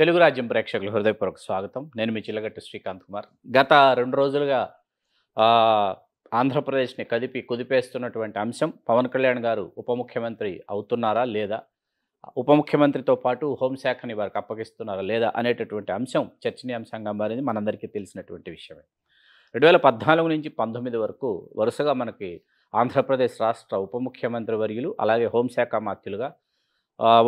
తెలుగు రాజ్యం ప్రేక్షకులు హృదయపూర్వక స్వాగతం నేను మీ చిల్లగట్టు శ్రీకాంత్ కుమార్ గత రెండు రోజులుగా ఆంధ్రప్రదేశ్ని కదిపి కుదిపేస్తున్నటువంటి అంశం పవన్ కళ్యాణ్ గారు ఉప ముఖ్యమంత్రి అవుతున్నారా లేదా ఉప ముఖ్యమంత్రితో పాటు హోంశాఖని వారికి అప్పగిస్తున్నారా లేదా అనేటటువంటి అంశం చర్చనీయాంశంగా మారింది మనందరికీ తెలిసినటువంటి విషయమే రెండు వేల పద్నాలుగు నుంచి పంతొమ్మిది వరకు వరుసగా మనకి ఆంధ్రప్రదేశ్ రాష్ట్ర ఉప ముఖ్యమంత్రి వర్యులు అలాగే హోంశాఖ మాత్యులుగా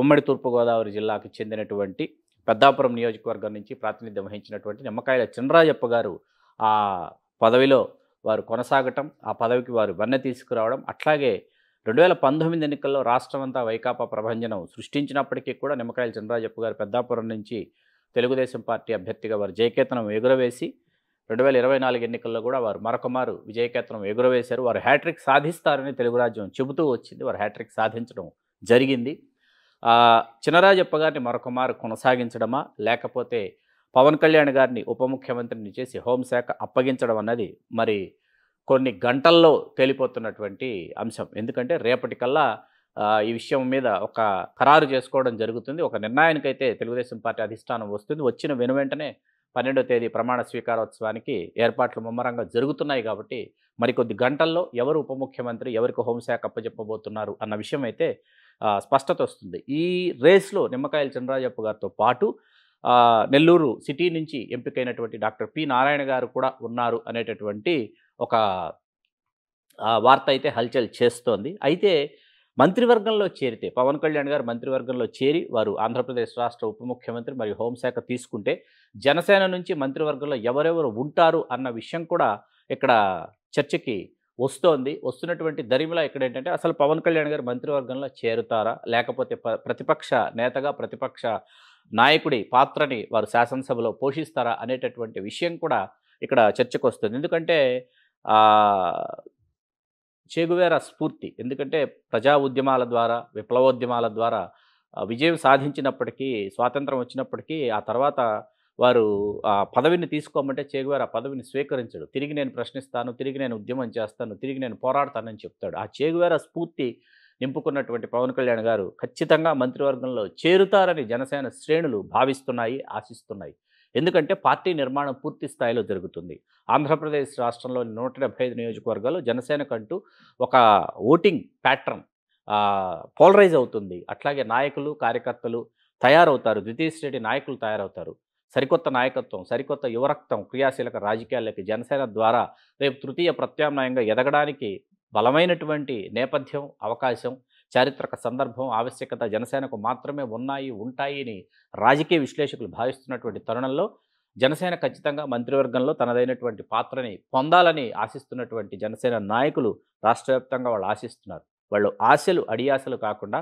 ఉమ్మడి తూర్పుగోదావరి జిల్లాకు చెందినటువంటి పెద్దాపురం నియోజకవర్గం నుంచి ప్రాతినిధ్యం వహించినటువంటి నిమ్మకాయల చినరాజప్ప గారు ఆ పదవిలో వారు కొనసాగటం ఆ పదవికి వారు వెన్న తీసుకురావడం అట్లాగే రెండు వేల పంతొమ్మిది ఎన్నికల్లో రాష్ట్రం అంతా వైకాపా ప్రభంజనం సృష్టించినప్పటికీ కూడా నిమ్మకాయల చంద్రరాజప్ప గారు పెద్దాపురం నుంచి తెలుగుదేశం పార్టీ అభ్యర్థిగా వారు జయకేతనం ఎగురవేసి రెండు వేల ఇరవై నాలుగు ఎన్నికల్లో కూడా వారు మరొకమారు విజయకేతనం ఎగురవేశారు వారు హ్యాట్రిక్ సాధిస్తారని తెలుగు రాజ్యం చెబుతూ వచ్చింది వారు హ్యాట్రిక్ సాధించడం జరిగింది చినరాజప్ప గారిని మరొకమారు కొనసాగించడమా లేకపోతే పవన్ కళ్యాణ్ గారిని ఉప ముఖ్యమంత్రిని చేసి హోంశాఖ అప్పగించడం అన్నది మరి కొన్ని గంటల్లో తేలిపోతున్నటువంటి అంశం ఎందుకంటే రేపటికల్లా ఈ విషయం మీద ఒక ఖరారు చేసుకోవడం జరుగుతుంది ఒక నిర్ణయానికైతే తెలుగుదేశం పార్టీ అధిష్టానం వస్తుంది వచ్చిన వెను వెంటనే పన్నెండో తేదీ ప్రమాణ స్వీకారోత్సవానికి ఏర్పాట్లు ముమ్మరంగా జరుగుతున్నాయి కాబట్టి మరికొద్ది గంటల్లో ఎవరు ఉప ముఖ్యమంత్రి ఎవరికి హోంశాఖ అప్పచెప్పబోతున్నారు అన్న విషయం అయితే స్పష్టత వస్తుంది ఈ రేస్లో నిమ్మకాయల చంద్రరాజప్ప గారితో పాటు నెల్లూరు సిటీ నుంచి ఎంపికైనటువంటి డాక్టర్ పి నారాయణ గారు కూడా ఉన్నారు అనేటటువంటి ఒక వార్త అయితే హల్చల్ చేస్తోంది అయితే మంత్రివర్గంలో చేరితే పవన్ కళ్యాణ్ గారు మంత్రివర్గంలో చేరి వారు ఆంధ్రప్రదేశ్ రాష్ట్ర ఉప ముఖ్యమంత్రి మరియు హోంశాఖ తీసుకుంటే జనసేన నుంచి మంత్రివర్గంలో ఎవరెవరు ఉంటారు అన్న విషయం కూడా ఇక్కడ చర్చకి వస్తోంది వస్తున్నటువంటి దరిమిలా ఇక్కడ ఏంటంటే అసలు పవన్ కళ్యాణ్ గారు మంత్రివర్గంలో చేరుతారా లేకపోతే ప్రతిపక్ష నేతగా ప్రతిపక్ష నాయకుడి పాత్రని వారు శాసనసభలో పోషిస్తారా అనేటటువంటి విషయం కూడా ఇక్కడ చర్చకు వస్తుంది ఎందుకంటే చేగువేర స్ఫూర్తి ఎందుకంటే ప్రజా ఉద్యమాల ద్వారా విప్లవోద్యమాల ద్వారా విజయం సాధించినప్పటికీ స్వాతంత్రం వచ్చినప్పటికీ ఆ తర్వాత వారు ఆ పదవిని తీసుకోమంటే చేగువారు ఆ పదవిని స్వీకరించడు తిరిగి నేను ప్రశ్నిస్తాను తిరిగి నేను ఉద్యమం చేస్తాను తిరిగి నేను పోరాడతానని చెప్తాడు ఆ చేగువేర స్ఫూర్తి నింపుకున్నటువంటి పవన్ కళ్యాణ్ గారు ఖచ్చితంగా మంత్రివర్గంలో చేరుతారని జనసేన శ్రేణులు భావిస్తున్నాయి ఆశిస్తున్నాయి ఎందుకంటే పార్టీ నిర్మాణం పూర్తి స్థాయిలో జరుగుతుంది ఆంధ్రప్రదేశ్ రాష్ట్రంలోని నూట డెబ్బై ఐదు నియోజకవర్గాలు జనసేనకంటూ ఒక ఓటింగ్ ప్యాటర్న్ పోలరైజ్ అవుతుంది అట్లాగే నాయకులు కార్యకర్తలు తయారవుతారు ద్వితీయ శ్రేణి నాయకులు తయారవుతారు సరికొత్త నాయకత్వం సరికొత్త యువరక్తం క్రియాశీలక రాజకీయాలకి జనసేన ద్వారా రేపు తృతీయ ప్రత్యామ్నాయంగా ఎదగడానికి బలమైనటువంటి నేపథ్యం అవకాశం చారిత్రక సందర్భం ఆవశ్యకత జనసేనకు మాత్రమే ఉన్నాయి ఉంటాయని రాజకీయ విశ్లేషకులు భావిస్తున్నటువంటి తరుణంలో జనసేన ఖచ్చితంగా మంత్రివర్గంలో తనదైనటువంటి పాత్రని పొందాలని ఆశిస్తున్నటువంటి జనసేన నాయకులు రాష్ట్ర వాళ్ళు ఆశిస్తున్నారు వాళ్ళు ఆశలు అడియాశలు కాకుండా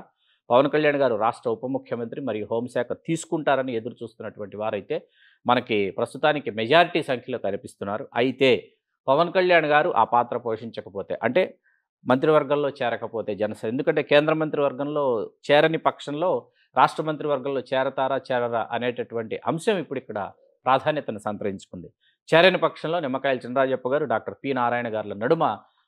పవన్ కళ్యాణ్ గారు రాష్ట్ర ఉప ముఖ్యమంత్రి మరియు హోంశాఖ తీసుకుంటారని ఎదురు చూస్తున్నటువంటి వారైతే మనకి ప్రస్తుతానికి మెజారిటీ సంఖ్యలో కనిపిస్తున్నారు అయితే పవన్ కళ్యాణ్ గారు ఆ పాత్ర పోషించకపోతే అంటే మంత్రివర్గంలో చేరకపోతే జనసేన ఎందుకంటే కేంద్ర మంత్రివర్గంలో చేరని పక్షంలో రాష్ట్ర మంత్రివర్గంలో చేరతారా చేరరా అనేటటువంటి అంశం ఇప్పుడు ఇక్కడ ప్రాధాన్యతను సంతరించుకుంది చేరని పక్షంలో నిమ్మకాయల చినరాజప్ప గారు డాక్టర్ పి నారాయణ గారుల నడుమ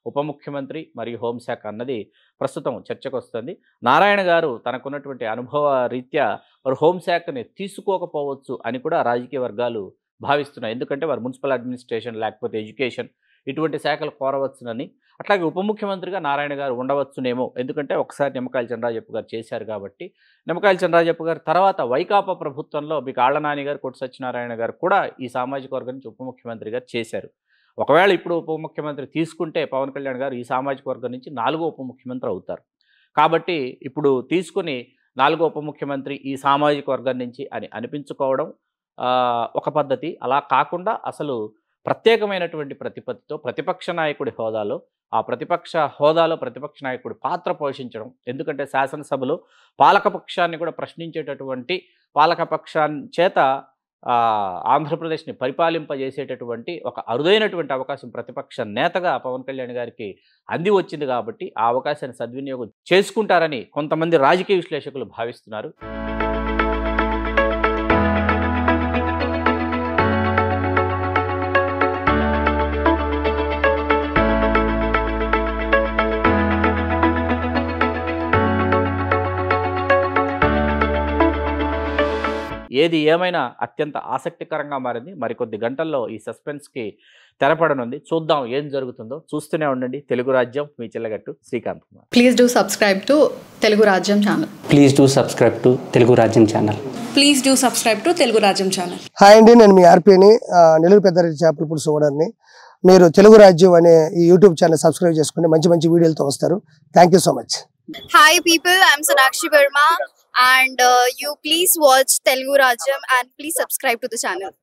ఉప ముఖ్యమంత్రి మరియు హోంశాఖ అన్నది ప్రస్తుతం చర్చకు వస్తుంది నారాయణ గారు తనకున్నటువంటి అనుభవ రీత్యా వారు హోంశాఖని తీసుకోకపోవచ్చు అని కూడా రాజకీయ వర్గాలు భావిస్తున్నాయి ఎందుకంటే వారు మున్సిపల్ అడ్మినిస్ట్రేషన్ లేకపోతే ఎడ్యుకేషన్ ఇటువంటి శాఖలు కోరవచ్చునని అట్లాగే ఉప ముఖ్యమంత్రిగా నారాయణ గారు ఉండవచ్చునేమో ఎందుకంటే ఒకసారి నిమ్మకాయల చంద్రరాజప్ప గారు చేశారు కాబట్టి నిమ్మకాయల చంద్రరాజప్ప గారు తర్వాత వైకాపా ప్రభుత్వంలో మీకు నాని గారు కొట్టి సత్యనారాయణ గారు కూడా ఈ సామాజిక వర్గం నుంచి ఉప ముఖ్యమంత్రిగా చేశారు ఒకవేళ ఇప్పుడు ఉప ముఖ్యమంత్రి తీసుకుంటే పవన్ కళ్యాణ్ గారు ఈ సామాజిక వర్గం నుంచి నాలుగో ఉప ముఖ్యమంత్రి అవుతారు కాబట్టి ఇప్పుడు తీసుకుని నాలుగో ఉప ముఖ్యమంత్రి ఈ సామాజిక వర్గం నుంచి అని అనిపించుకోవడం ఒక పద్ధతి అలా కాకుండా అసలు ప్రత్యేకమైనటువంటి ప్రతిపత్తితో ప్రతిపక్ష నాయకుడి హోదాలో ఆ ప్రతిపక్ష హోదాలో ప్రతిపక్ష నాయకుడి పాత్ర పోషించడం ఎందుకంటే శాసనసభలో పాలకపక్షాన్ని కూడా ప్రశ్నించేటటువంటి పాలకపక్షాన్ని చేత ఆంధ్రప్రదేశ్ని పరిపాలింపజేసేటటువంటి ఒక అరుదైనటువంటి అవకాశం ప్రతిపక్ష నేతగా పవన్ కళ్యాణ్ గారికి అంది వచ్చింది కాబట్టి ఆ అవకాశాన్ని సద్వినియోగం చేసుకుంటారని కొంతమంది రాజకీయ విశ్లేషకులు భావిస్తున్నారు ఏది ఏమైనా అత్యంత ఆసక్తికరంగా మారింది మరికొద్ది గంటల్లో ఈ సస్పెన్స్కి తెరపడనుంది చూద్దాం ఏం జరుగుతుందో చూస్తూనే ఉండండి తెలుగు రాజ్యం మీ చెల్లగట్టు Srikanth Kumar please do subscribe to Telugu Rajyam channel please do subscribe to Telugu Rajyam channel please do subscribe to Telugu Rajyam channel hi అండి నేను మీ ఆర్పిని నెల్లూరు పెద్దరెడ్డి చేపల పులుసు ఓడర్ని మీరు తెలుగు రాజ్యం అనే ఈ యూట్యూబ్ ఛానల్ సబ్స్క్రైబ్ చేసుకుని మంచి మంచి వీడియోలతో వస్తారు thank you so much hi people I'm Sonakshi Varma and uh, you please watch Telugu Rajam and please subscribe to the channel.